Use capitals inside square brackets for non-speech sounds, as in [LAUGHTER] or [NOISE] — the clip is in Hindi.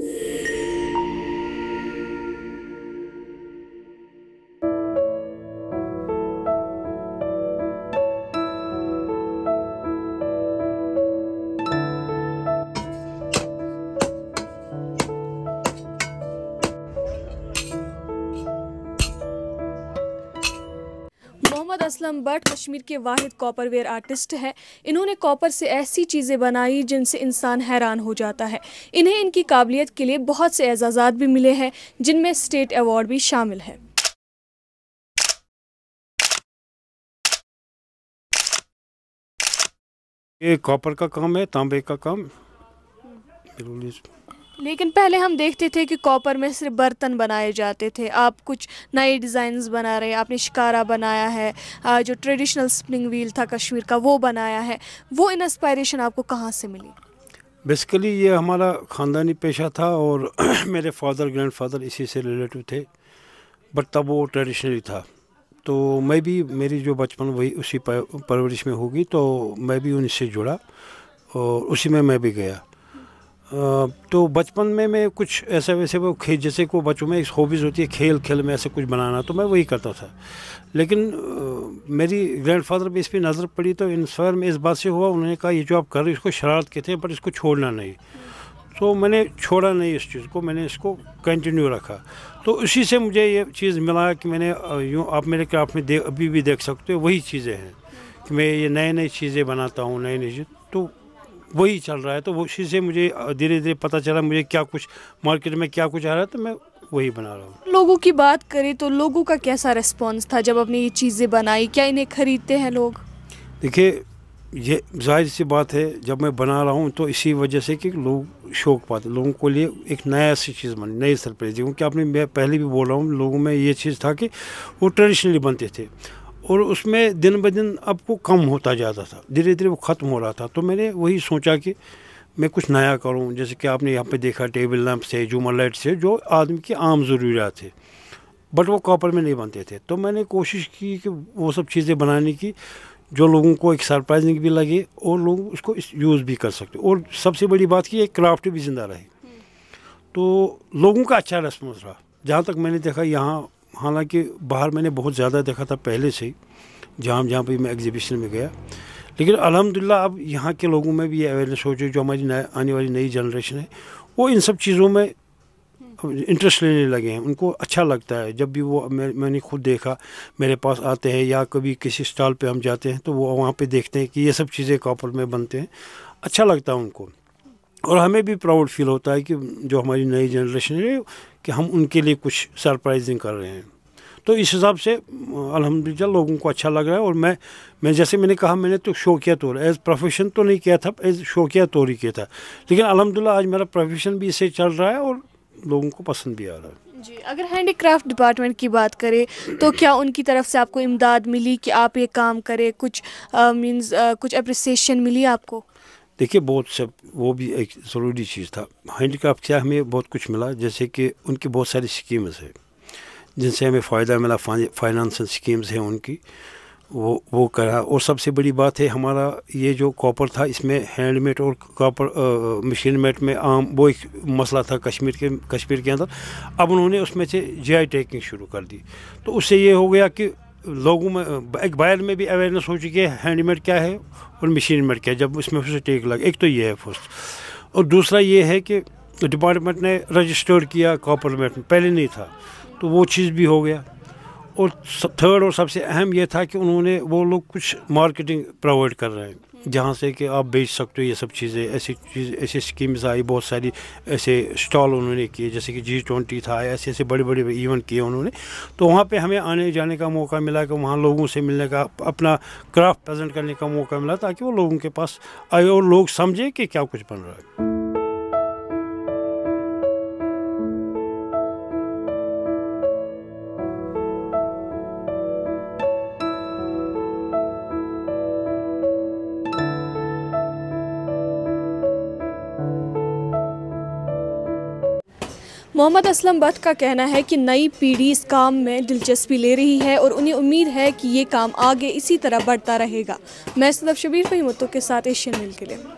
you मोहम्मद असलम बट कश्मीर के वाहिद कॉपर वेयर आर्टिस्ट हैं इन्होंने कॉपर से ऐसी चीज़ें बनाई जिनसे इंसान हैरान हो जाता है इन्हें इनकी काबिलियत के लिए बहुत से एजाज़ात भी मिले हैं जिनमें स्टेट अवार्ड भी शामिल है ये कॉपर का काम है तांबे का काम लेकिन पहले हम देखते थे कि कॉपर में सिर्फ बर्तन बनाए जाते थे आप कुछ नए डिज़ाइंस बना रहे हैं आपने शिकारा बनाया है जो ट्रेडिशनल स्प्रिंग व्हील था कश्मीर का वो बनाया है वो इंस्पायरेशन आपको कहाँ से मिली बेसिकली ये हमारा ख़ानदानी पेशा था और [CLEARS THROAT] मेरे फादर ग्रैंड फादर इसी से रिलेटिव थे बट तब वो ट्रेडिशनली था तो मैं भी मेरी जो बचपन वही उसी परवरिश में होगी तो मैं भी उनसे जुड़ा और उसी में मैं भी गया तो बचपन में मैं कुछ ऐसे वैसे वो खेल जैसे को बच्चों में एक हॉबीज़ होती है खेल खेल में ऐसे कुछ बनाना तो मैं वही करता था लेकिन मेरी ग्रैंडफादर भी इस पर नज़र पड़ी तो इंस्पायर में इस बात से हुआ उन्होंने कहा ये जो आप कर रहे हो इसको शरारत कहते हैं पर इसको छोड़ना नहीं तो मैंने छोड़ा नहीं इस चीज़ को मैंने इसको कंटिन्यू रखा तो उसी से मुझे ये चीज़ मिला कि मैंने यूँ आप मेरे क्राफ्ट में अभी भी देख सकते हो वही चीज़ें हैं कि मैं ये नए नई चीज़ें बनाता हूँ नई नई चीज़ तो वही चल रहा है तो उसी से मुझे धीरे धीरे पता चला मुझे क्या कुछ मार्केट में क्या कुछ आ रहा है तो मैं वही बना रहा हूँ लोगों की बात करें तो लोगों का कैसा रेस्पॉन्स था जब आपने ये चीज़ें बनाई क्या इन्हें खरीदते हैं लोग देखिए ये जाहिर सी बात है जब मैं बना रहा हूँ तो इसी वजह से कि लोग शौक पाते लोगों को लिए एक नया सी चीज़ बनी नई सरप्राइज क्योंकि आपने मैं पहले भी बोल रहा हूँ लोगों में ये चीज़ था कि वो ट्रेडिशनली बनते थे और उसमें दिन ब दिन अब कम होता जाता था धीरे धीरे वो ख़त्म हो रहा था तो मैंने वही सोचा कि मैं कुछ नया करूं जैसे कि आपने यहाँ पे देखा टेबल लैंप से जूमर लाइट से जो आदमी की आम ज़रूरियात है बट वो कॉपर में नहीं बनते थे तो मैंने कोशिश की कि वो सब चीज़ें बनाने की जो लोगों को एक सरप्राइजिंग भी लगे और लोग उसको यूज़ भी कर सकते और सबसे बड़ी बात की एक क्राफ्ट भी ज़िंदा रहे हम्म। तो लोगों का अच्छा रेस्पॉन्स रहा जहाँ तक मैंने देखा यहाँ हालांकि बाहर मैंने बहुत ज़्यादा देखा था पहले से जहाँ जहाँ पर मैं एग्जीबिशन में गया लेकिन अलहमदिल्ला अब यहाँ के लोगों में भी ये अवेयरनेस हो चुकी जो हमारी आने वाली नई जनरेशन है वो इन सब चीज़ों में इंटरेस्ट लेने लगे हैं उनको अच्छा लगता है जब भी वो मैं मैंने खुद देखा मेरे पास आते हैं या कभी किसी स्टॉल पे हम जाते हैं तो वो वहाँ पे देखते हैं कि ये सब चीज़ें कॉपर में बनते हैं अच्छा लगता है उनको और हमें भी प्राउड फील होता है कि जो हमारी नई जनरेशन है कि हम उनके लिए कुछ सरप्राइजिंग कर रहे हैं तो इस हिसाब से अलहमदिल्ला लोगों को अच्छा लग रहा है और मैं मैं जैसे मैंने कहा मैंने तो शौकिया तौर एज़ प्रोफेशन तो नहीं किया था एज़ शौकिया तौर तो ही किया था लेकिन अलहमदिल्ला आज मेरा प्रोफेशन भी इससे चल रहा है और लोगों को पसंद भी आ रहा है जी अगर हैंडीक्राफ्ट डिपार्टमेंट की बात करें तो क्या उनकी तरफ से आपको इमदाद मिली कि आप ये काम करें कुछ मीन्स uh, uh, कुछ अप्रिसिएशन मिली आपको देखिए बहुत सब वो भी एक ज़रूरी चीज़ था हैंडीक्राफ्ट क्या हमें बहुत कुछ मिला जैसे कि उनकी बहुत सारी स्कीम्स है जिनसे हमें फ़ायदा मिला फाइनेंशियल स्कीम्स हैं उनकी वो वो करा और सबसे बड़ी बात है हमारा ये जो कॉपर था इसमें हैंडमेड और कॉपर मशीन मेड में आम वो एक मसला था कश्मीर के कश्मीर के अंदर अब उन्होंने उसमें से जी आई टेकिंग शुरू कर दी तो उससे ये हो गया कि लोगों में एक बायर में भी अवेयरनेस हो चुकी है हैंडमेड क्या है और मशीन मेड क्या है जब उसमें से टेक लगा एक तो ये है फर्स्ट और दूसरा ये है कि डिपार्टमेंट ने रजिस्टर्ड किया कॉपर मेट में पहले नहीं था तो वो चीज़ भी हो गया और थर्ड और सबसे अहम यह था कि उन्होंने वो लोग कुछ मार्केटिंग प्रोवाइड कर रहे हैं जहाँ से कि आप बेच सकते हो ये सब चीज़ें ऐसी चीज़ ऐसी स्कीम्स आई बहुत सारी ऐसे स्टॉल उन्होंने किए जैसे कि जी ट्वेंटी था ऐसे ऐसे बड़े बड़े इवेंट किए उन्होंने तो वहाँ पे हमें आने जाने का मौका मिला कि वहाँ लोगों से मिलने का अपना क्राफ्ट प्रेजेंट करने का मौका मिला ताकि वो लोगों के पास आए और लोग समझें कि क्या कुछ बन रहा है मोहम्मद असलम भट्ट का कहना है कि नई पीढ़ी इस काम में दिलचस्पी ले रही है और उन्हें उम्मीद है कि ये काम आगे इसी तरह बढ़ता रहेगा मैं सदफ शबीर फहीमतों के साथ एशियन मिल के लिए